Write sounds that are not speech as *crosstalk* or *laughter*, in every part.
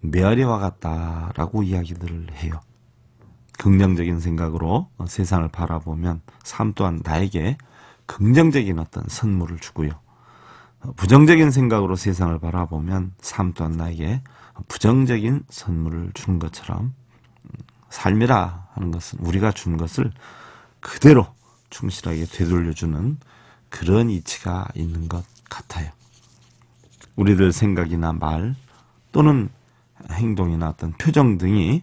메아리와 같다라고 이야기들을 해요. 긍정적인 생각으로 세상을 바라보면 삶 또한 나에게 긍정적인 어떤 선물을 주고요. 부정적인 생각으로 세상을 바라보면 삶 또한 나에게 부정적인 선물을 주는 것처럼 삶이라 하는 것은 우리가 준 것을 그대로 충실하게 되돌려주는 그런 이치가 있는 것 같아요. 우리들 생각이나 말 또는 행동이나 어떤 표정 등이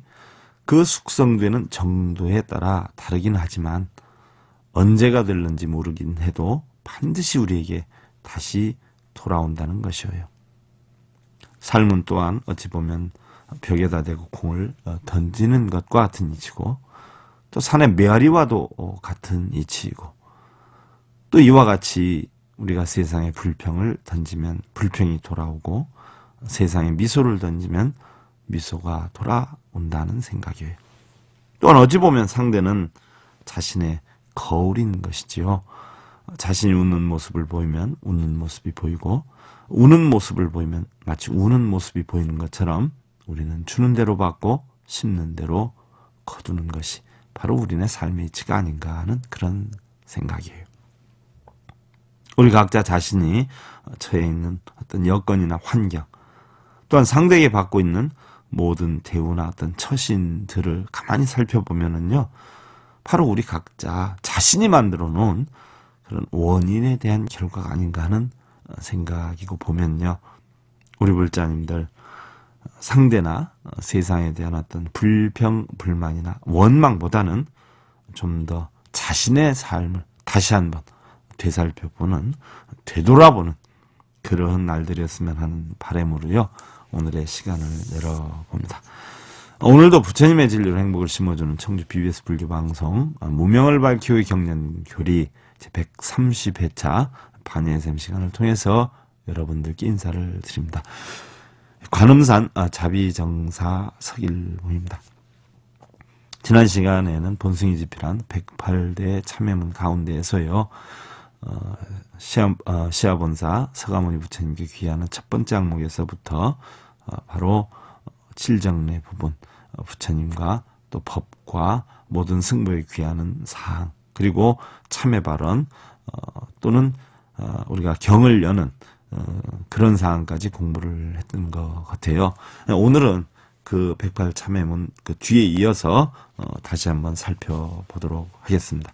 그 숙성되는 정도에 따라 다르긴 하지만 언제가 될는지 모르긴 해도 반드시 우리에게 다시 돌아온다는 것이어요. 삶은 또한 어찌 보면 벽에다 대고 공을 어, 던지는 것과 같은 이치고 또 산의 메아리와도 어, 같은 이치이고 또 이와 같이 우리가 세상에 불평을 던지면 불평이 돌아오고 세상에 미소를 던지면 미소가 돌아온다는 생각이에요. 또한 어찌 보면 상대는 자신의 거울인 것이지요. 자신이 웃는 모습을 보이면 웃는 모습이 보이고 우는 모습을 보이면 마치 우는 모습이 보이는 것처럼 우리는 주는 대로 받고 심는 대로 거두는 것이 바로 우리네 삶의 이치가 아닌가 하는 그런 생각이에요. 우리 각자 자신이 처해 있는 어떤 여건이나 환경 또한 상대에게 받고 있는 모든 대우나 어떤 처신들을 가만히 살펴보면은요, 바로 우리 각자 자신이 만들어 놓은 그런 원인에 대한 결과가 아닌가 하는 생각이고 보면요, 우리 불자님들 상대나 세상에 대한 어떤 불평, 불만이나 원망보다는 좀 더 자신의 삶을 다시 한번 되살펴보는, 되돌아보는 그런 날들이었으면 하는 바램으로요. 오늘의 시간을 열어봅니다. 오늘도 부처님의 진리로 행복을 심어주는 청주 BBS 불교방송 아, 무명을 밝히고의 경련 교리 제130회차 반예샘 시간을 통해서 여러분들께 인사를 드립니다. 관음산 아, 자비정사 석일봉입니다. 지난 시간에는 본승이 집필한 108대 참회문 가운데에서요. 어, 시아, 어, 시아본사 서가모니 부처님께 귀하는 첫 번째 항목에서부터 어, 바로 칠정례 부분 어, 부처님과 또 법과 모든 승부에 귀하는 사항 그리고 참회 발언 어, 또는 어, 우리가 경을 여는 어, 그런 사항까지 공부를 했던 것 같아요. 오늘은 그 108참회문 그 뒤에 이어서 어, 다시 한번 살펴보도록 하겠습니다.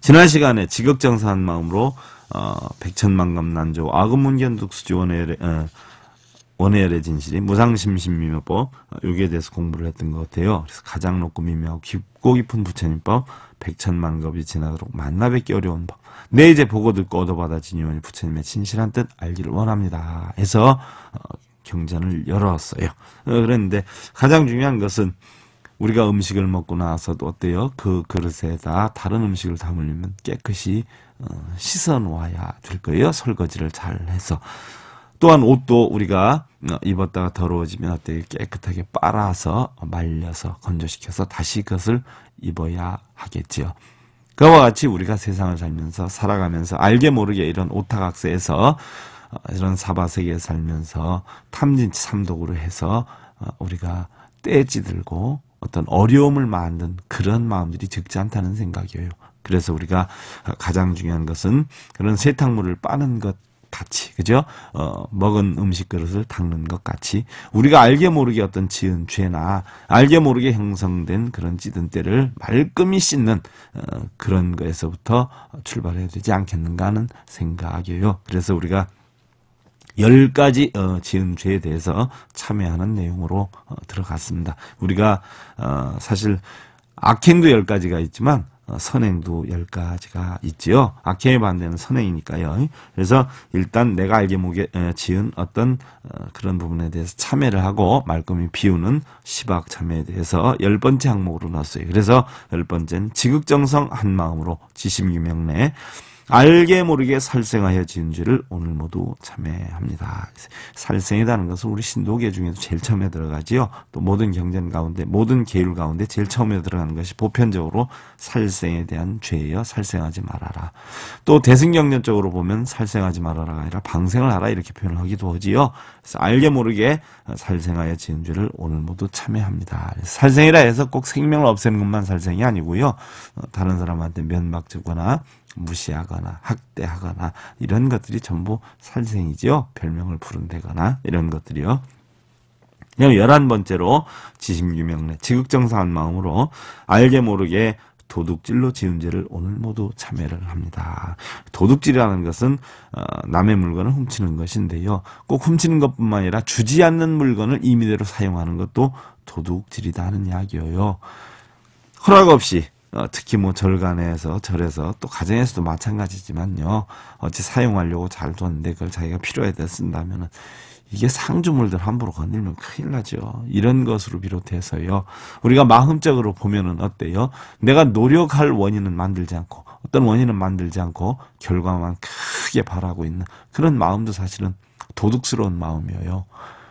지난 시간에 지극정사한 마음으로 어, 백천만감 난조 아금문견독수지원의 어, 예, 원해열의 진실이 무상심심 미묘법 어, 요기에 대해서 공부를 했던 것 같아요. 그래서 가장 높고 미묘하고 깊고 깊은 부처님법 백천만겁이 지나도록 만나뵙기 어려운 법. 내 네, 이제 보고 듣고 얻어받아 진의원이 부처님의 진실한 뜻 알기를 원합니다. 해서 어, 경전을 열었어요. 어, 그랬는데 가장 중요한 것은 우리가 음식을 먹고 나서도 어때요? 그 그릇에다 다른 음식을 담으려면 깨끗이 어, 씻어 놓아야 될 거예요. 설거지를 잘 해서. 또한 옷도 우리가 어, 입었다가 더러워지면 어때요? 깨끗하게 빨아서 말려서 건조시켜서 다시 그것을 입어야 하겠지요. 그와 같이 우리가 세상을 살면서 살아가면서 알게 모르게 이런 오타각세에서 어, 이런 사바세계에 살면서 탐진치 삼독으로 해서 우리가 떼지 들고 어떤 어려움을 만든 그런 마음들이 적지 않다는 생각이에요. 그래서 우리가 가장 중요한 것은 그런 세탁물을 빠는 것 같이 그죠? 어, 먹은 음식 그릇을 닦는 것 같이 우리가 알게 모르게 어떤 지은 죄나 알게 모르게 형성된 그런 찌든 때를 말끔히 씻는 어, 그런 것에서부터 출발해야 되지 않겠는가 하는 생각이에요. 그래서 우리가 10가지 어, 지은 죄에 대해서 참여하는 내용으로 어, 들어갔습니다. 우리가 어, 사실 악행도 10가지가 있지만 어, 선행도 10가지가 있지요. 악행에 반대는 선행이니까요. 그래서 일단 내가 알게 모게 지은 어떤 어, 그런 부분에 대해서 참여를 하고 말끔히 비우는 시박 참여에 대해서 열 번째 항목으로 나왔어요. 그래서 열 번째는 지극정성 한 마음으로 지심유명래 알게 모르게 살생하여 지은 죄를 오늘 모두 참회합니다. 살생이라는 것은 우리 신도계 중에서 제일 처음에 들어가지요. 또 모든 경전 가운데 모든 계율 가운데 제일 처음에 들어가는 것이 보편적으로 살생에 대한 죄예요. 살생하지 말아라. 또 대승경전적으로 보면 살생하지 말아라가 아니라 방생을 하라 이렇게 표현을 하기도 하지요. 그래서 알게 모르게 살생하여 지은 죄를 오늘 모두 참회합니다. 살생이라 해서 꼭 생명을 없애는 것만 살생이 아니고요. 다른 사람한테 면박 주거나 무시하거나 학대하거나 이런 것들이 전부 살생이죠 별명을 부른다거나 이런 것들이요. 그리고 열한 번째로 지심유명래 지극정사한 마음으로 알게 모르게 도둑질로 지은 죄를 오늘 모두 참회를 합니다. 도둑질이라는 것은 어, 남의 물건을 훔치는 것인데요. 꼭 훔치는 것뿐만 아니라 주지 않는 물건을 임의대로 사용하는 것도 도둑질이다 하는 이야기예요. 허락 없이 어, 특히 뭐 절간에서 절에서 또 가정에서도 마찬가지지만요. 어찌 사용하려고 잘 뒀는데 그걸 자기가 필요에 대해 쓴다면은 이게 상주물들 함부로 건들면 큰일 나죠. 이런 것으로 비롯해서요. 우리가 마음적으로 보면은 어때요? 내가 노력할 원인은 만들지 않고 어떤 원인은 만들지 않고 결과만 크게 바라고 있는 그런 마음도 사실은 도둑스러운 마음이에요.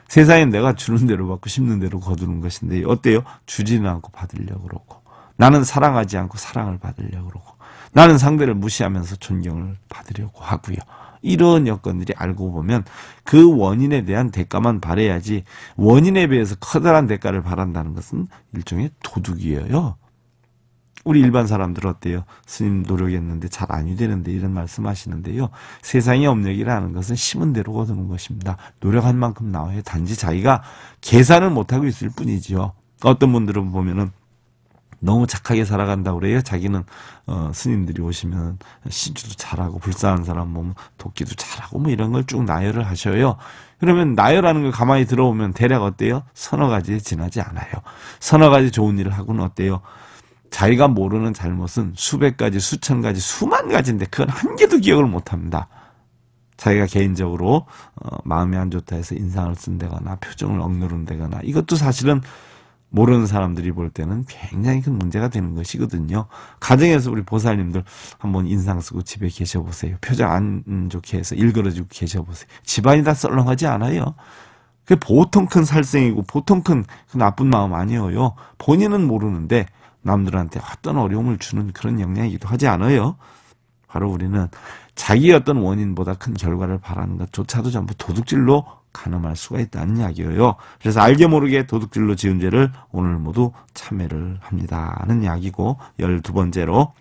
세상에 내가 주는 대로 받고 싶는 대로 거두는 것인데 어때요? 주지는 않고 받으려고 그러고 나는 사랑하지 않고 사랑을 받으려고 그러고 나는 상대를 무시하면서 존경을 받으려고 하고요. 이런 여건들이 알고 보면 그 원인에 대한 대가만 바래야지 원인에 비해서 커다란 대가를 바란다는 것은 일종의 도둑이에요. 우리 일반 사람들 어때요? 스님 노력했는데 잘 아니 되는데 이런 말씀하시는데요. 세상의 업력이라는 것은 심은 대로 거두는 것입니다. 노력한 만큼 나와요. 단지 자기가 계산을 못하고 있을 뿐이지요. 어떤 분들은 보면은 너무 착하게 살아간다고 그래요. 자기는 어, 스님들이 오시면 신주도 잘하고 불쌍한 사람 보면 뭐, 뭐, 돕기도 잘하고 뭐 이런 걸 쭉 나열을 하셔요. 그러면 나열하는 걸 가만히 들어보면 대략 어때요? 서너 가지에 지나지 않아요. 서너 가지 좋은 일을 하고는 어때요? 자기가 모르는 잘못은 수백 가지, 수천 가지, 수만 가지인데 그건 한 개도 기억을 못합니다. 자기가 개인적으로 어, 마음이 안 좋다 해서 인상을 쓴다거나 표정을 억누른다거나 이것도 사실은 모르는 사람들이 볼 때는 굉장히 큰 문제가 되는 것이거든요. 가정에서 우리 보살님들 한번 인상 쓰고 집에 계셔보세요. 표정 안 좋게 해서 일그러지고 계셔보세요. 집안이 다 썰렁하지 않아요. 그게 보통 큰 살생이고 보통 큰 그 나쁜 마음 아니에요. 본인은 모르는데 남들한테 어떤 어려움을 주는 그런 영향이기도 하지 않아요. 바로 우리는 자기의 어떤 원인보다 큰 결과를 바라는 것조차도 전부 도둑질로 가늠할 수가 있다는 이야기예요. 그래서 알게 모르게 도둑질로 지은 죄를 오늘 모두 참회를 합니다는 이야기고 열두 번째로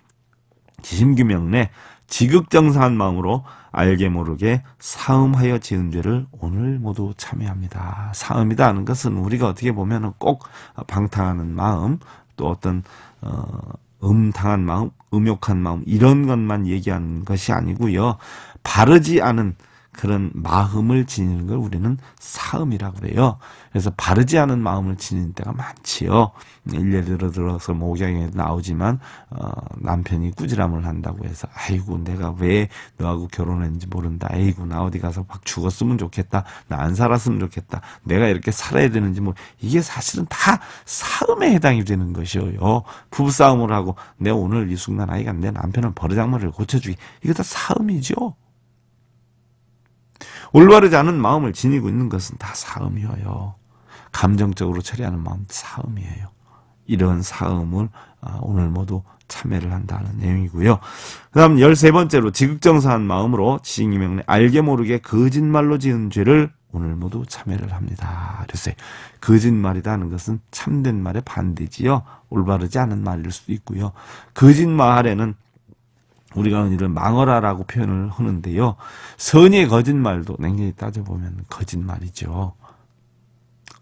지심규명내 지극정사한 마음으로 알게 모르게 사음하여 지은 죄를 오늘 모두 참회합니다. 사음이다 하는 것은 우리가 어떻게 보면 꼭 방탕하는 마음 또 어떤 어, 음탕한 마음, 음욕한 마음 이런 것만 얘기하는 것이 아니고요. 바르지 않은 그런 마음을 지니는 걸 우리는 사음이라 그래요. 그래서 바르지 않은 마음을 지니는 때가 많지요. 예를 들어서 목양에 나오지만 어, 남편이 꾸지람을 한다고 해서 아이고 내가 왜 너하고 결혼했는지 모른다. 아이고 나 어디 가서 막 죽었으면 좋겠다. 나 안 살았으면 좋겠다. 내가 이렇게 살아야 되는지 뭐 이게 사실은 다 사음에 해당이 되는 것이요. 부부 싸움을 하고 내 오늘 이 순간 아이가 내 남편은 버르장머리를 고쳐주기 이거 다 사음이죠. 올바르지 않은 마음을 지니고 있는 것은 다 사음이어요. 감정적으로 처리하는 마음 사음이에요. 이런 사음을 아, 오늘 모두 참여를 한다는 내용이고요. 그 다음 13번째로 지극정사한 마음으로 지식이 명래 알게 모르게 거짓말로 지은 죄를 오늘 모두 참여를 합니다. 그랬어요. 거짓말이라는 것은 참된 말의 반대지요. 올바르지 않은 말일 수도 있고요. 거짓말에는 우리가 이를 망어라라고 표현을 하는데요. 선의의 거짓말도 냉정히 따져보면 거짓말이죠.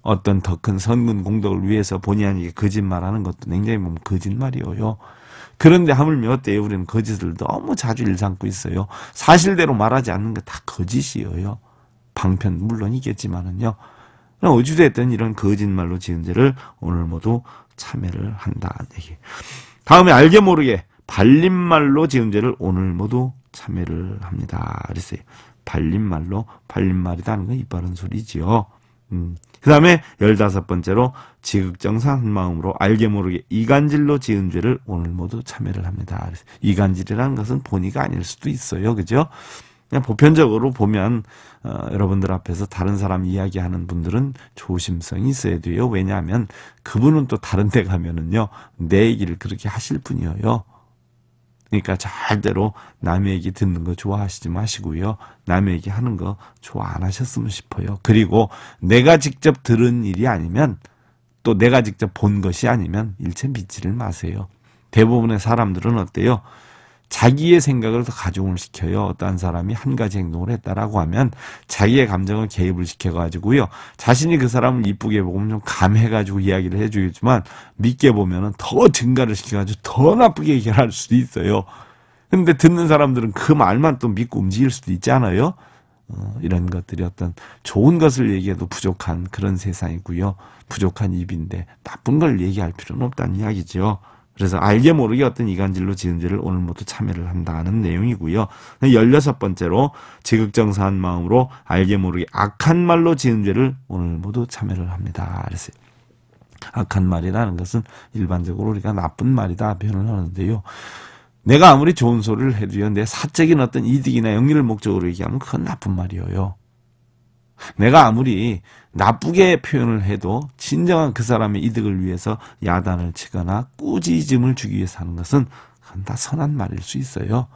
어떤 더 큰 선군 공덕을 위해서 본의 아니게 거짓말하는 것도 냉정히 보면 거짓말이에요. 그런데 하물며 어때요? 우리는 거짓을 너무 자주 일삼고 있어요. 사실대로 말하지 않는 게 다 거짓이에요. 방편 물론이겠지만은요. 어찌했던 이런 거짓말로 지은 죄를 오늘 모두 참회를 한다. 다음에 알게 모르게 발림말로 지은죄를 오늘 모두 참여를 합니다. 그랬어요. 발림말로 발림말이다는건 이빠른 소리지요. 음. 그 다음에 열다섯 번째로 지극정사 한마음으로 알게 모르게 이간질로 지은 죄를 오늘 모두 참여를 합니다. 이간질이라는 것은 본의가 아닐 수도 있어요. 그죠? 그냥 보편적으로 보면 어, 여러분들 앞에서 다른 사람 이야기하는 분들은 조심성이 있어야 돼요. 왜냐하면 그분은 또 다른 데 가면은요. 내 얘기를 그렇게 하실 분이에요. 그러니까 절대로 남의 얘기 듣는 거 좋아하시지 마시고요. 남의 얘기 하는 거 좋아 안 하셨으면 싶어요. 그리고 내가 직접 들은 일이 아니면 또 내가 직접 본 것이 아니면 일체 믿지를 마세요. 대부분의 사람들은 어때요? 자기의 생각을 더 가중을 시켜요. 어떠한 사람이 한 가지 행동을 했다라고 하면 자기의 감정을 개입을 시켜가지고요. 자신이 그 사람을 이쁘게 보면 좀 감해가지고 이야기를 해주겠지만 믿게 보면은 더 증가를 시켜가지고 더 나쁘게 얘기할 수도 있어요. 근데 듣는 사람들은 그 말만 또 믿고 움직일 수도 있잖아요. 어, 이런 것들이 어떤 좋은 것을 얘기해도 부족한 그런 세상이고요. 부족한 입인데 나쁜 걸 얘기할 필요는 없다는 이야기죠. 그래서 알게 모르게 어떤 이간질로 지은죄를 오늘 모두 참여를 한다는 내용이고요. 16번째로 지극정사한 마음으로 알게 모르게 악한 말로 지은 죄를 오늘 모두 참여를 합니다. 그랬어요. 악한 말이라는 것은 일반적으로 우리가 나쁜 말이다 표현을 하는데요. 내가 아무리 좋은 소리를 해도요, 내 사적인 어떤 이득이나 영리를 목적으로 얘기하면 그건 나쁜 말이에요. 내가 아무리 나쁘게 표현을 해도 진정한 그 사람의 이득을 위해서 야단을 치거나 꾸짖음을 주기 위해서 하는 것은 그건 다 선한 말일 수 있어요.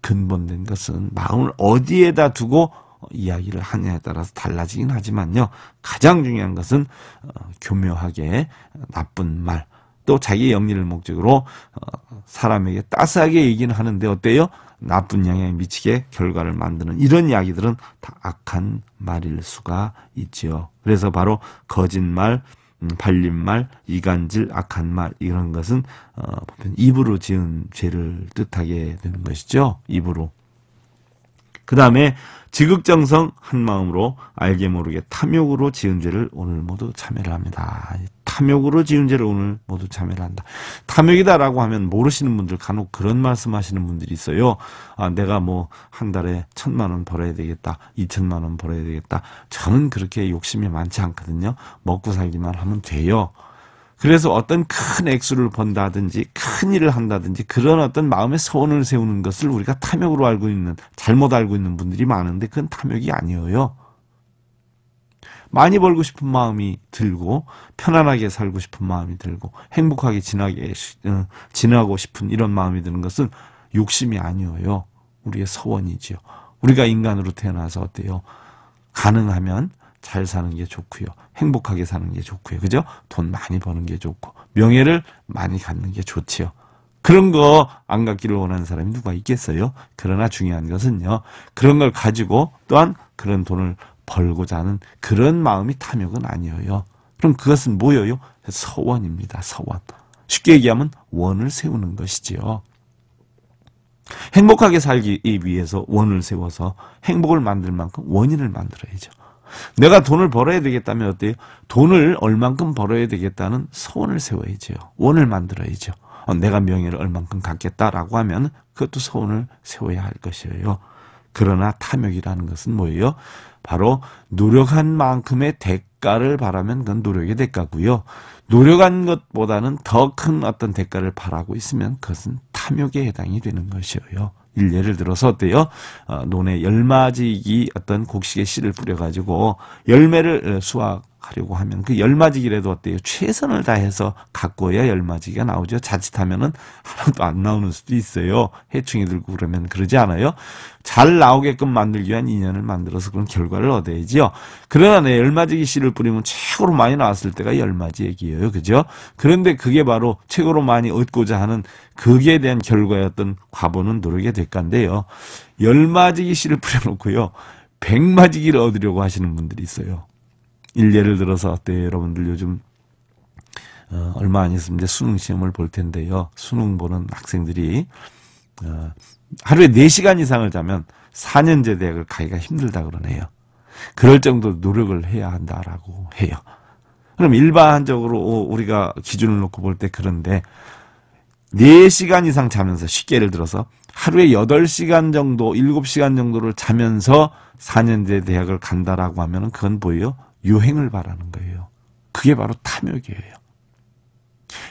근본된 것은 마음을 어디에다 두고 이야기를 하냐에 따라서 달라지긴 하지만요. 가장 중요한 것은 어, 교묘하게 나쁜 말, 또 자기의 영리를 목적으로 어, 사람에게 따스하게 얘기는 하는데 어때요? 나쁜 영향에 미치게 결과를 만드는 이런 이야기들은 다 악한 말일 수가 있죠 그래서 바로 거짓말, 음, 발림말, 이간질, 악한 말 이런 것은 어, 입으로 지은 죄를 뜻하게 되는 것이죠. 입으로. 그 다음에 지극정성 한 마음으로 알게 모르게 탐욕으로 지은 죄를 오늘 모두 참여를 합니다. 탐욕으로 지은 죄를 오늘 모두 참여를 한다. 탐욕이다라고 하면 모르시는 분들 간혹 그런 말씀하시는 분들이 있어요. 아, 내가 뭐 한 달에 천만 원 벌어야 되겠다, 이천만 원 벌어야 되겠다. 저는 그렇게 욕심이 많지 않거든요. 먹고 살기만 하면 돼요. 그래서 어떤 큰 액수를 번다든지 큰 일을 한다든지 그런 어떤 마음의 소원을 세우는 것을 우리가 탐욕으로 알고 있는 잘못 알고 있는 분들이 많은데 그건 탐욕이 아니에요. 많이 벌고 싶은 마음이 들고 편안하게 살고 싶은 마음이 들고 행복하게 지나게 어, 지나고 싶은 이런 마음이 드는 것은 욕심이 아니에요. 우리의 소원이지요 우리가 인간으로 태어나서 어때요? 가능하면 잘 사는 게 좋고요. 행복하게 사는 게 좋고요. 그죠? 돈 많이 버는 게 좋고 명예를 많이 갖는 게 좋지요. 그런 거 안 갖기를 원하는 사람이 누가 있겠어요? 그러나 중요한 것은요. 그런 걸 가지고 또한 그런 돈을 벌고자 하는 그런 마음이 탐욕은 아니에요. 그럼 그것은 뭐예요? 서원입니다. 서원. 쉽게 얘기하면 원을 세우는 것이지요. 행복하게 살기 위해서 원을 세워서 행복을 만들 만큼 원인을 만들어야죠. 내가 돈을 벌어야 되겠다면 어때요? 돈을 얼만큼 벌어야 되겠다는 소원을 세워야죠. 원을 만들어야죠. 어, 내가 명예를 얼만큼 갖겠다라고 하면 그것도 소원을 세워야 할 것이에요. 그러나 탐욕이라는 것은 뭐예요? 바로 노력한 만큼의 대가를 바라면 그건 노력의 대가고요. 노력한 것보다는 더 큰 어떤 대가를 바라고 있으면 그것은 탐욕에 해당이 되는 것이에요. 예를 들어서 어때요? 어, 논에 열마지기 어떤 곡식의 씨를 뿌려가지고 열매를 어, 수확 하려고 하면 그 열마지기라도 어때요? 최선을 다해서 가꿔야 열마지기가 나오죠. 자칫하면은 하나도 안 나오는 수도 있어요. 해충이 들고 그러면 그러지 않아요. 잘 나오게끔 만들기 위한 인연을 만들어서 그런 결과를 얻어야지요. 그러나 내 열마지기 씨를 뿌리면 최고로 많이 나왔을 때가 열마지기예요. 그죠? 그런데 그게 바로 최고로 많이 얻고자 하는 그게 대한 결과였던 과보는 노력의 대가인데요. 열마지기 씨를 뿌려놓고요. 백마지기를 얻으려고 하시는 분들이 있어요. 일례를 들어서 어때 여러분들 요즘 어, 얼마 안 있으면 이제 수능 시험을 볼 텐데요. 수능 보는 학생들이 어, 하루에 4시간 이상을 자면 4년제 대학을 가기가 힘들다 그러네요. 그럴 정도 로 노력을 해야 한다라고 해요. 그럼 일반적으로 우리가 기준을 놓고 볼 때 그런데 4시간 이상 자면서 쉽게 예를 들어서 하루에 8시간 정도, 7시간 정도를 자면서 4년제 대학을 간다라고 하면 그건 보여요. 유행을 바라는 거예요. 그게 바로 탐욕이에요.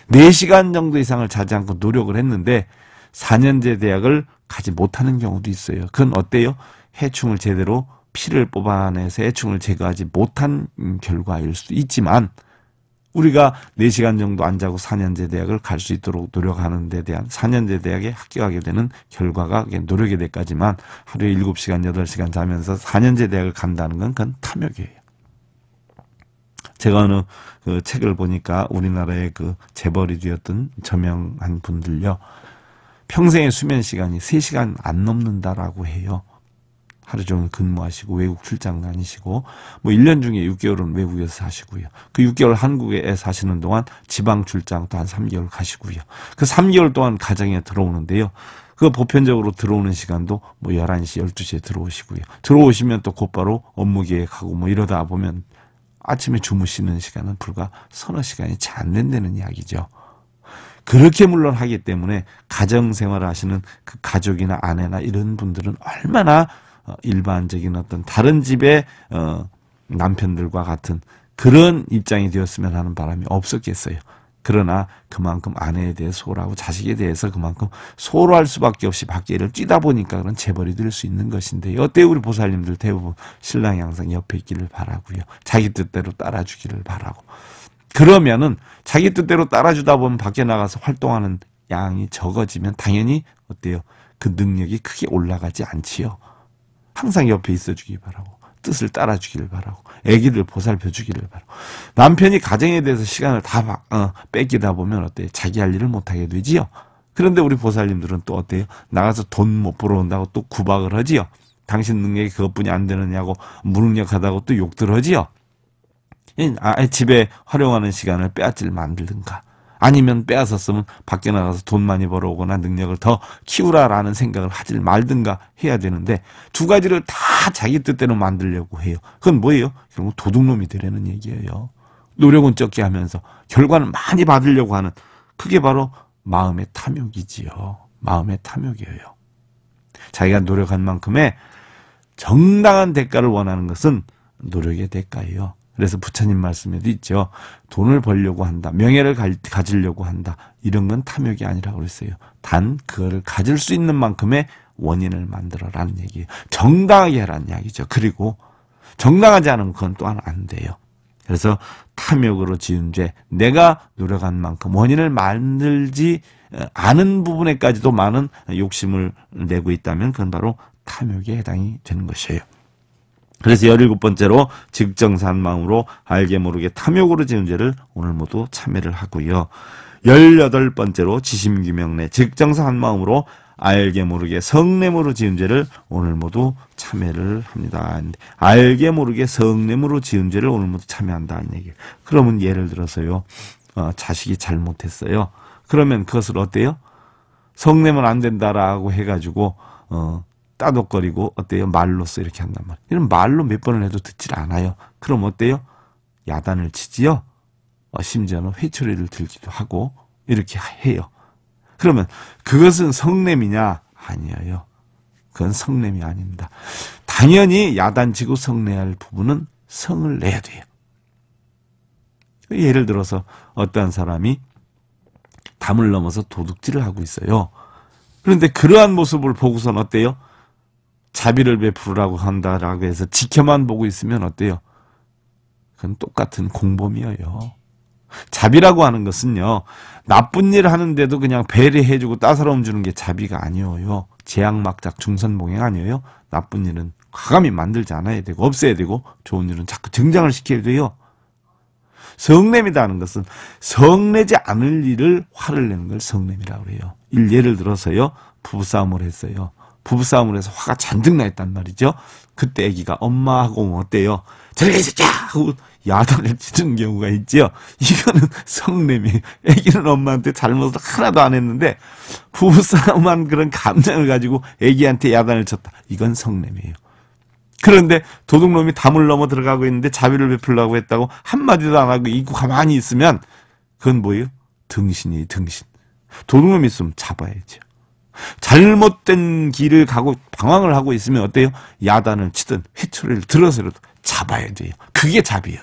4시간 정도 이상을 자지 않고 노력을 했는데 4년제 대학을 가지 못하는 경우도 있어요. 그건 어때요? 해충을 제대로 피를 뽑아내서 해충을 제거하지 못한 결과일 수도 있지만 우리가 4시간 정도 안 자고 4년제 대학을 갈 수 있도록 노력하는 데 대한 4년제 대학에 합격하게 되는 결과가 노력의 대까지만 하루에 7시간, 8시간 자면서 4년제 대학을 간다는 건 그건 탐욕이에요. 제가 어느 그 책을 보니까 우리나라의 그 재벌이 되었던 저명한 분들요. 평생의 수면 시간이 3시간 안 넘는다라고 해요. 하루 종일 근무하시고 외국 출장 다니시고 뭐 1년 중에 6개월은 외국에서 사시고요. 그 6개월 한국에 사시는 동안 지방 출장 또한 3개월 가시고요. 그 3개월 동안 가정에 들어오는데요. 그 보편적으로 들어오는 시간도 뭐 11시, 12시에 들어오시고요. 들어오시면 또 곧바로 업무계획하고 뭐 이러다 보면 아침에 주무시는 시간은 불과 서너 시간이 채안 된다는 이야기죠. 그렇게 물론 하기 때문에 가정생활을 하시는 그 가족이나 아내나 이런 분들은 얼마나 어, 일반적인 어떤 다른 집의 어, 남편들과 같은 그런 입장이 되었으면 하는 바람이 없었겠어요. 그러나 그만큼 아내에 대해 소홀하고 자식에 대해서 그만큼 소홀할 수밖에 없이 밖에를 뛰다 보니까 그런 재벌이 될 수 있는 것인데 여태 우리 보살님들 대부분 신랑이 항상 옆에 있기를 바라고요. 자기 뜻대로 따라주기를 바라고. 그러면은 자기 뜻대로 따라주다 보면 밖에 나가서 활동하는 양이 적어지면 당연히 어때요? 그 능력이 크게 올라가지 않지요. 항상 옆에 있어주기 바라고 뜻을 따라주기를 바라고 아기를 보살펴 주기를 바라. 남편이 가정에 대해서 시간을 다 어, 뺏기다 보면 어때요? 자기 할 일을 못하게 되지요. 그런데 우리 보살님들은 또 어때요? 나가서 돈 못 벌어온다고 또 구박을 하지요. 당신 능력이 그것뿐이 안 되느냐고 무능력하다고 또 욕들 하지요. 아예 집에 활용하는 시간을 빼앗질 만들든가. 아니면 빼앗았으면 밖에 나가서 돈 많이 벌어오거나 능력을 더 키우라라는 생각을 하지 말든가 해야 되는데 두 가지를 다 자기 뜻대로 만들려고 해요. 그건 뭐예요? 결국 도둑놈이 되려는 얘기예요. 노력은 적게 하면서 결과는 많이 받으려고 하는 그게 바로 마음의 탐욕이지요. 마음의 탐욕이에요. 자기가 노력한 만큼의 정당한 대가를 원하는 것은 노력의 대가예요. 그래서 부처님 말씀에도 있죠. 돈을 벌려고 한다. 명예를 가, 지려고 한다. 이런 건 탐욕이 아니라고 그랬어요. 단 그거를 가질 수 있는 만큼의 원인을 만들어라는 얘기예요. 정당하게 하라는 이야기죠. 그리고 정당하지 않으면 그건 또한 안 돼요. 그래서 탐욕으로 지은 죄, 내가 노력한 만큼 원인을 만들지 어, 않은 부분에까지도 많은 욕심을 내고 있다면 그건 바로 탐욕에 해당이 되는 것이에요. 그래서 열일곱 번째로 직정산 마음으로 알게 모르게 탐욕으로 지은 죄를 오늘 모두 참여를 하고요. 열여덟 번째로 지심규명내 직정산 마음으로 알게 모르게 성냄으로 지은 죄를 오늘 모두 참여를 합니다. 알게 모르게 성냄으로 지은 죄를 오늘 모두 참여한다는 얘기 예요 그러면 예를 들어서요. 어, 자식이 잘못했어요. 그러면 그것을 어때요? 성냄은 안 된다라고 해가지고 어, 따독거리고 어때요? 말로써 이렇게 한단 말이에요. 이런 말로 몇 번을 해도 듣질 않아요. 그럼 어때요? 야단을 치지요. 어, 심지어는 회초리를 들기도 하고 이렇게 해요. 그러면 그것은 성냄이냐? 아니에요. 그건 성냄이 아닙니다. 당연히 야단치고 성내할 부분은 성을 내야 돼요. 예를 들어서 어떠한 사람이 담을 넘어서 도둑질을 하고 있어요. 그런데 그러한 모습을 보고선 어때요? 자비를 베풀으라고 한다라고 해서 지켜만 보고 있으면 어때요? 그건 똑같은 공범이에요. 자비라고 하는 것은요. 나쁜 일을 하는데도 그냥 배려해주고 따사로움 주는 게 자비가 아니에요. 제약막작 중선봉행 아니에요. 나쁜 일은 과감히 만들지 않아야 되고 없애야 되고 좋은 일은 자꾸 증장을 시켜야 돼요. 성냄이라는 것은 성내지 않을 일을 화를 내는 걸 성냄이라고 해요. 예를 들어서요. 부부싸움을 했어요. 부부싸움을 해서 화가 잔뜩 나 있단 말이죠. 그때 아기가 엄마하고 뭐 어때요? 저리가 있었자! 하고 야단을 치는 경우가 있지요. 이거는 성냄이 아기는 엄마한테 잘못을 하나도 안 했는데 부부싸움한 그런 감정을 가지고 아기한테 야단을 쳤다. 이건 성냄이에요. 그런데 도둑놈이 담을 넘어 들어가고 있는데 자비를 베풀라고 했다고 한마디도 안 하고 입고 가만히 있으면 그건 뭐예요? 등신이에요, 등신. 도둑놈이 있으면 잡아야죠. 잘못된 길을 가고 방황을 하고 있으면 어때요? 야단을 치든 회초리를 들어서라도 잡아야 돼요. 그게 잡이에요.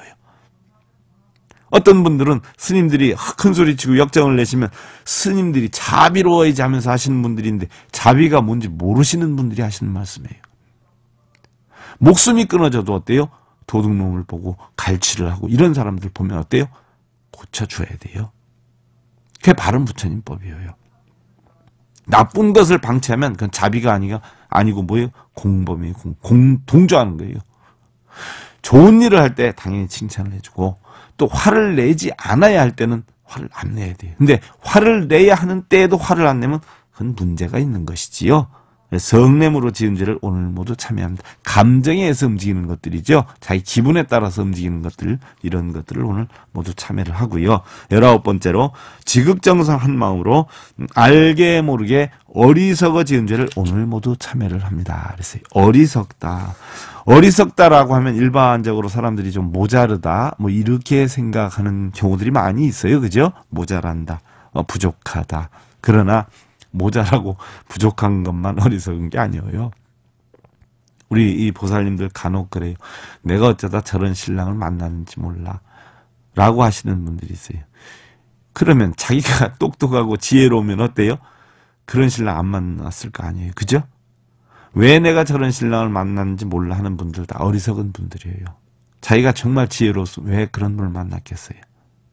어떤 분들은 스님들이 큰 소리 치고 역정을 내시면 스님들이 자비로워야지 하면서 하시는 분들인데 자비가 뭔지 모르시는 분들이 하시는 말씀이에요. 목숨이 끊어져도 어때요? 도둑놈을 보고 갈취를 하고 이런 사람들 보면 어때요? 고쳐줘야 돼요. 그게 바른 부처님법이에요. 나쁜 것을 방치하면 그건 자비가 아니가 아니고 뭐예요? 공범이에요. 공, 공 동조하는 거예요. 좋은 일을 할 때 당연히 칭찬을 해주고 또 화를 내지 않아야 할 때는 화를 안 내야 돼요. 근데 화를 내야 하는 때에도 화를 안 내면 그건 문제가 있는 것이지요. 성냄으로 지은 죄를 오늘 모두 참여합니다. 감정에 의해서 움직이는 것들이죠. 자기 기분에 따라서 움직이는 것들 이런 것들을 오늘 모두 참여를 하고요. 열아홉 번째로 지극정성 한 마음으로 알게 모르게 어리석어 지은 죄를 오늘 모두 참여를 합니다. 그래서 어리석다. 어리석다라고 하면 일반적으로 사람들이 좀 모자르다 뭐 이렇게 생각하는 경우들이 많이 있어요. 그죠? 모자란다. 어, 부족하다. 그러나 모자라고 *laughs* 부족한 것만 어리석은 게 아니에요. 우리 이 보살님들 간혹 그래요. 내가 어쩌다 저런 신랑을 만나는지 몰라. 라고 하시는 분들이 있어요. 그러면 자기가 *laughs* 똑똑하고 지혜로우면 어때요? 그런 신랑 안 만났을 거 아니에요. 그죠? 왜 내가 저런 신랑을 만났는지 몰라 하는 분들 다 어리석은 분들이에요. 자기가 정말 지혜로워서 왜 그런 분을 만났겠어요.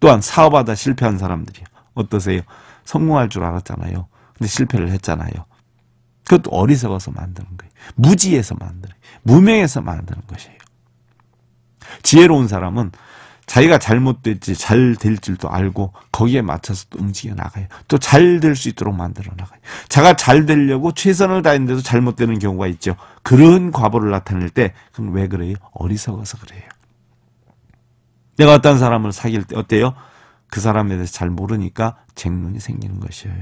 또한 사업하다 실패한 사람들이요. 어떠세요? 성공할 줄 알았잖아요. 근데 실패를 했잖아요. 그것도 어리석어서 만드는 거예요. 무지에서 만드는 거예요. 무명에서 만드는 것이에요. 지혜로운 사람은 자기가 잘못됐지 잘 될 줄도 알고 거기에 맞춰서 또 움직여 나가요. 또 잘 될 수 있도록 만들어 나가요. 자가 잘 되려고 최선을 다했는데도 잘못되는 경우가 있죠. 그런 과보를 나타낼 때그럼왜 그래요? 어리석어서 그래요. 내가 어떤 사람을 사귈 때 어때요? 그 사람에 대해서 잘 모르니까 쟁론이 생기는 것이에요.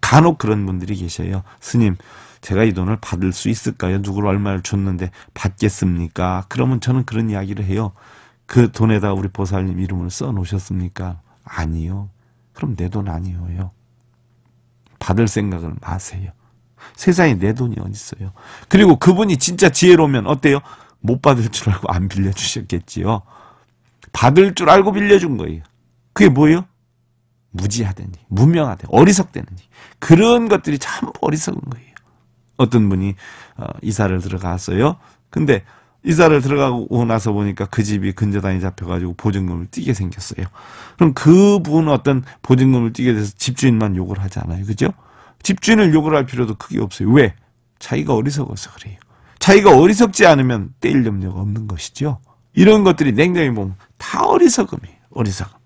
간혹 그런 분들이 계셔요. 스님, 제가 이 돈을 받을 수 있을까요? 누구를 얼마를 줬는데 받겠습니까? 그러면 저는 그런 이야기를 해요. 그 돈에다 우리 보살님 이름을 써 놓으셨습니까? 아니요. 그럼 내 돈 아니에요. 받을 생각을 마세요. 세상에 내 돈이 어디 있어요. 그리고 그분이 진짜 지혜로면 우 어때요? 못 받을 줄 알고 안 빌려주셨겠지요. 받을 줄 알고 빌려준 거예요. 그게 뭐예요? 무지하든지 무명하든지 어리석대든지 그런 것들이 전부 어리석은 거예요. 어떤 분이 어, 이사를 들어갔어요. 근데 이사를 들어가고 나서 보니까 그 집이 근저당이 잡혀가지고 보증금을 띄게 생겼어요. 그럼 그분 어떤 보증금을 띄게 돼서 집주인만 욕을 하지 않아요. 그죠? 집주인을 욕을 할 필요도 크게 없어요. 왜? 자기가 어리석어서 그래요. 자기가 어리석지 않으면 떼일 염려가 없는 것이죠. 이런 것들이 냉정히 보면 다 어리석음이에요. 어리석음.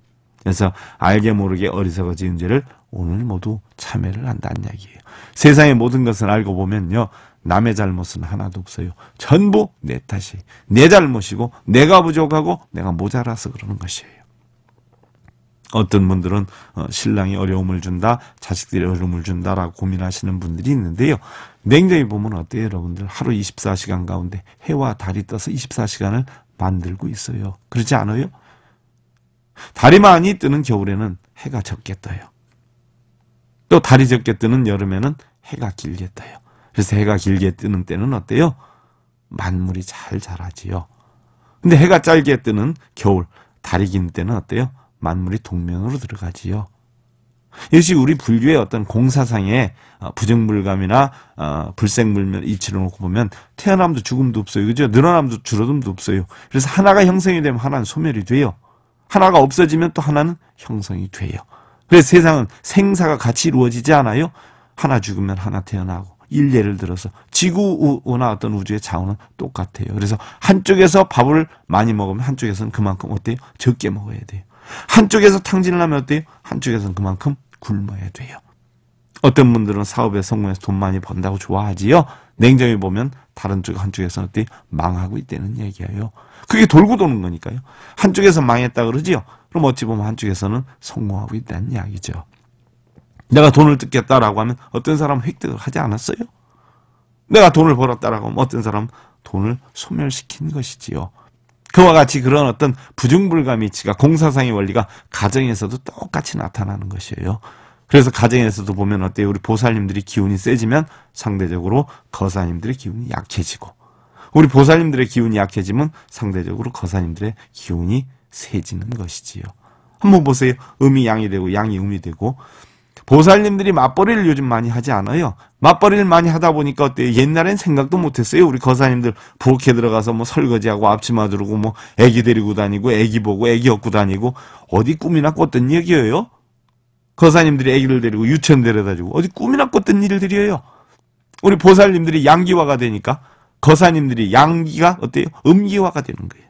그래서 알게 모르게 어리석어진 죄를 오늘 모두 참회를 한다는 이야기예요. 세상의 모든 것을 알고 보면요. 남의 잘못은 하나도 없어요. 전부 내 탓이. 내 잘못이고 내가 부족하고 내가 모자라서 그러는 것이에요. 어떤 분들은 어, 신랑이 어려움을 준다, 자식들이 어려움을 준다라고 고민하시는 분들이 있는데요. 냉정히 보면 어때요, 여러분들? 하루 24시간 가운데 해와 달이 떠서 24시간을 만들고 있어요. 그렇지 않아요? 달이 많이 뜨는 겨울에는 해가 적게 떠요. 또 달이 적게 뜨는 여름에는 해가 길게 떠요. 그래서 해가 길게 뜨는 때는 어때요? 만물이 잘 자라지요. 근데 해가 짧게 뜨는 겨울, 달이 긴 때는 어때요? 만물이 동면으로 들어가지요. 역시 우리 불교의 어떤 공사상의 어, 부정불감이나 어, 불생불멸 이치를 놓고 보면 태어남도 죽음도 없어요. 그죠? 늘어남도 줄어듦도 없어요. 그래서 하나가 형성이 되면 하나는 소멸이 돼요. 하나가 없어지면 또 하나는 형성이 돼요. 그래서 세상은 생사가 같이 이루어지지 않아요. 하나 죽으면 하나 태어나고 일례를 들어서 지구나 어떤 우주의 자원은 똑같아요. 그래서 한쪽에서 밥을 많이 먹으면 한쪽에서는 그만큼 어때요? 적게 먹어야 돼요. 한쪽에서 탕진을 하면 어때요? 한쪽에서는 그만큼 굶어야 돼요. 어떤 분들은 사업에 성공해서 돈 많이 번다고 좋아하지요. 냉정히 보면 다른 쪽 한쪽에서는 어떻게 망하고 있다는 얘기예요. 그게 돌고 도는 거니까요. 한쪽에서 망했다 그러지요. 그럼 어찌 보면 한쪽에서는 성공하고 있다는 이야기죠. 내가 돈을 뜯겠다라고 하면 어떤 사람은 획득을 하지 않았어요. 내가 돈을 벌었다라고 하면 어떤 사람은 돈을 소멸시킨 것이지요. 그와 같이 그런 어떤 부정불감 이지가 공사상의 원리가 가정에서도 똑같이 나타나는 것이에요. 그래서 가정에서도 보면 어때요? 우리 보살님들이 기운이 세지면 상대적으로 거사님들의 기운이 약해지고 우리 보살님들의 기운이 약해지면 상대적으로 거사님들의 기운이 세지는 것이지요. 한번 보세요. 음이 양이 되고 양이 음이 되고 보살님들이 맞벌이를 요즘 많이 하지 않아요. 맞벌이를 많이 하다 보니까 어때요? 옛날엔 생각도 못했어요. 우리 거사님들 부엌에 들어가서 뭐 설거지하고 앞치마 두르고 뭐 애기 데리고 다니고 애기 보고 애기 업고 다니고 어디 꿈이나 꿨던 얘기예요. 거사님들이 아기를 데리고 유치원 데려다주고 어디 꿈이나 꿨던 일들이에요. 우리 보살님들이 양기화가 되니까 거사님들이 양기가 어때요? 음기화가 되는 거예요.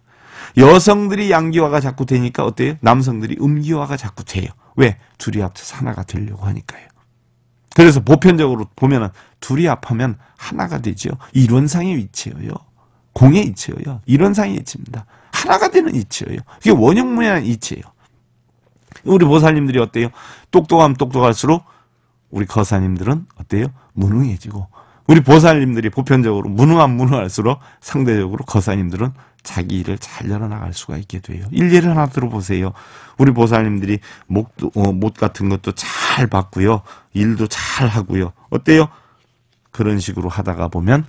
여성들이 양기화가 자꾸 되니까 어때요? 남성들이 음기화가 자꾸 돼요. 왜? 둘이 합쳐 하나가 되려고 하니까요. 그래서 보편적으로 보면은 둘이 합하면 하나가 되죠. 이론상의 위치예요. 공의 이치예요. 이론상의 이치입니다. 하나가 되는 이치예요. 이게 원형무의 이치예요. 우리 보살님들이 어때요? 똑똑하면 똑똑할수록 우리 거사님들은 어때요? 무능해지고 우리 보살님들이 보편적으로 무능한 무능할수록 상대적으로 거사님들은 자기 일을 잘 열어나갈 수가 있게 돼요. 일례를 하나 들어보세요. 우리 보살님들이 목도, 어, 못 같은 것도 잘 받고요. 일도 잘 하고요. 어때요? 그런 식으로 하다가 보면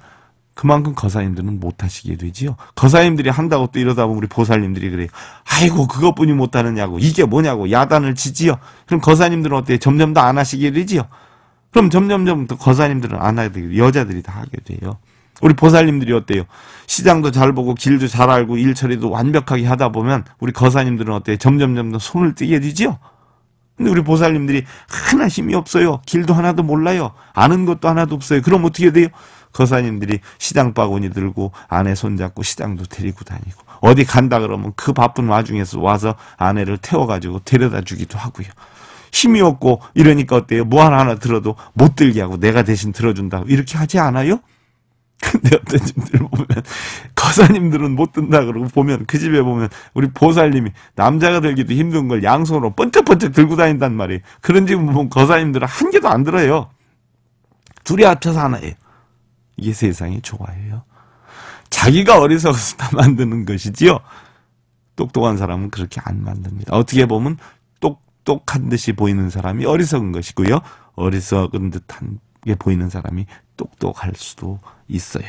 그만큼 거사님들은 못하시게 되지요. 거사님들이 한다고 또 이러다 보면 우리 보살님들이 그래요. 아이고 그것뿐이 못하느냐고 이게 뭐냐고 야단을 치지요. 그럼 거사님들은 어때요? 점점 더 안 하시게 되지요. 그럼 점점점 더 거사님들은 안 하게 되고 여자들이 다 하게 돼요. 우리 보살님들이 어때요? 시장도 잘 보고 길도 잘 알고 일처리도 완벽하게 하다 보면 우리 거사님들은 어때요? 점점점 더 손을 뜨게 되지요. 근데 우리 보살님들이 하나 힘이 없어요. 길도 하나도 몰라요. 아는 것도 하나도 없어요. 그럼 어떻게 돼요? 거사님들이 시장 바구니 들고 아내 손잡고 시장도 데리고 다니고 어디 간다 그러면 그 바쁜 와중에서 와서 아내를 태워가지고 데려다 주기도 하고요. 힘이 없고 이러니까 어때요? 뭐 하나 하나 들어도 못 들게 하고 내가 대신 들어준다고 이렇게 하지 않아요? *laughs* 근데 어떤 집들 보면 거사님들은 못 든다 그러고 보면 그 집에 보면 우리 보살님이 남자가 들기도 힘든 걸 양손으로 번쩍번쩍 들고 다닌단 말이에요. 그런 집 보면 거사님들은 한 개도 안 들어요. 둘이 합쳐서 하나예요. 이게 세상이좋아해요 자기가 어리석어서 다 *laughs* 만드는 것이지요. 똑똑한 사람은 그렇게 안 만듭니다. 어떻게 보면 똑똑한 듯이 보이는 사람이 어리석은 것이고요. 어리석은 듯한 게 보이는 사람이 똑똑할 수도 있어요.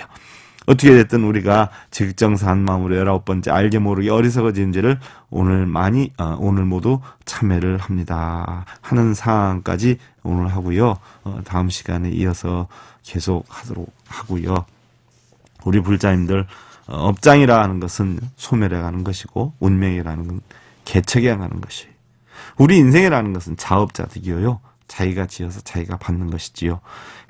어떻게 됐든 우리가 직극사한 마음으로 열아홉 번째 알게 모르게 어리석어진지를 오늘 많이 어, 오늘 모두 참여를 합니다 하는 상황까지 오늘 하고요 어, 다음 시간에 이어서 계속 하도록 하고요 우리 불자님들 어, 업장이라 하는 것은 소멸해 가는 것이고 운명이라는 건 개척해 가는 것이 우리 인생이라는 것은 자업자득이어요 자기가 지어서 자기가 받는 것이지요.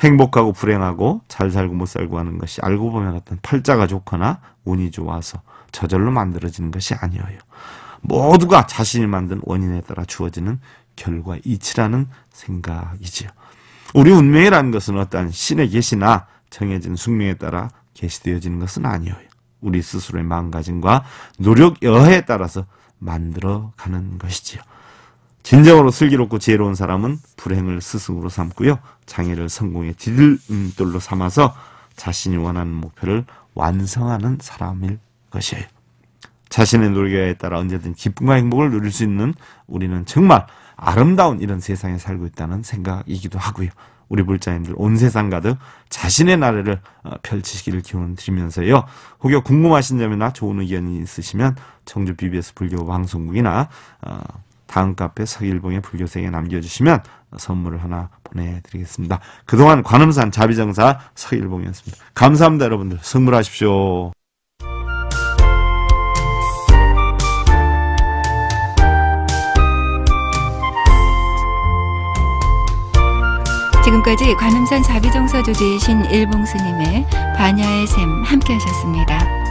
행복하고 불행하고 잘 살고 못 살고 하는 것이 알고 보면 어떤 팔자가 좋거나 운이 좋아서 저절로 만들어지는 것이 아니에요 모두가 자신이 만든 원인에 따라 주어지는 결과 이치라는 생각이지요. 우리 운명이라는 것은 어떠한 신의 계시나 정해진 숙명에 따라 계시되어지는 것은 아니에요 우리 스스로의 망가짐과 노력 여하에 따라서 만들어가는 것이지요. 진정으로 슬기롭고 지혜로운 사람은 불행을 스승으로 삼고요. 장애를 성공의 디딜돌로 음, 삼아서 자신이 원하는 목표를 완성하는 사람일 것이에요. 자신의 노력에 따라 언제든 기쁨과 행복을 누릴 수 있는 우리는 정말 아름다운 이런 세상에 살고 있다는 생각이기도 하고요. 우리 불자님들 온 세상 가득 자신의 나래를 어, 펼치시기를 기원 드리면서요. 혹여 궁금하신 점이나 좋은 의견이 있으시면 청주 BBS 불교 방송국이나 어, 다음 카페 서일봉의 불교생계 남겨주시면 선물을 하나 보내드리겠습니다. 그동안 관음산 자비정사 서일봉이었습니다. 감사합니다 여러분들. 선물하십시오. 지금까지 관음산 자비정사 조지이신 일봉스님의 반야의 샘 함께 하셨습니다.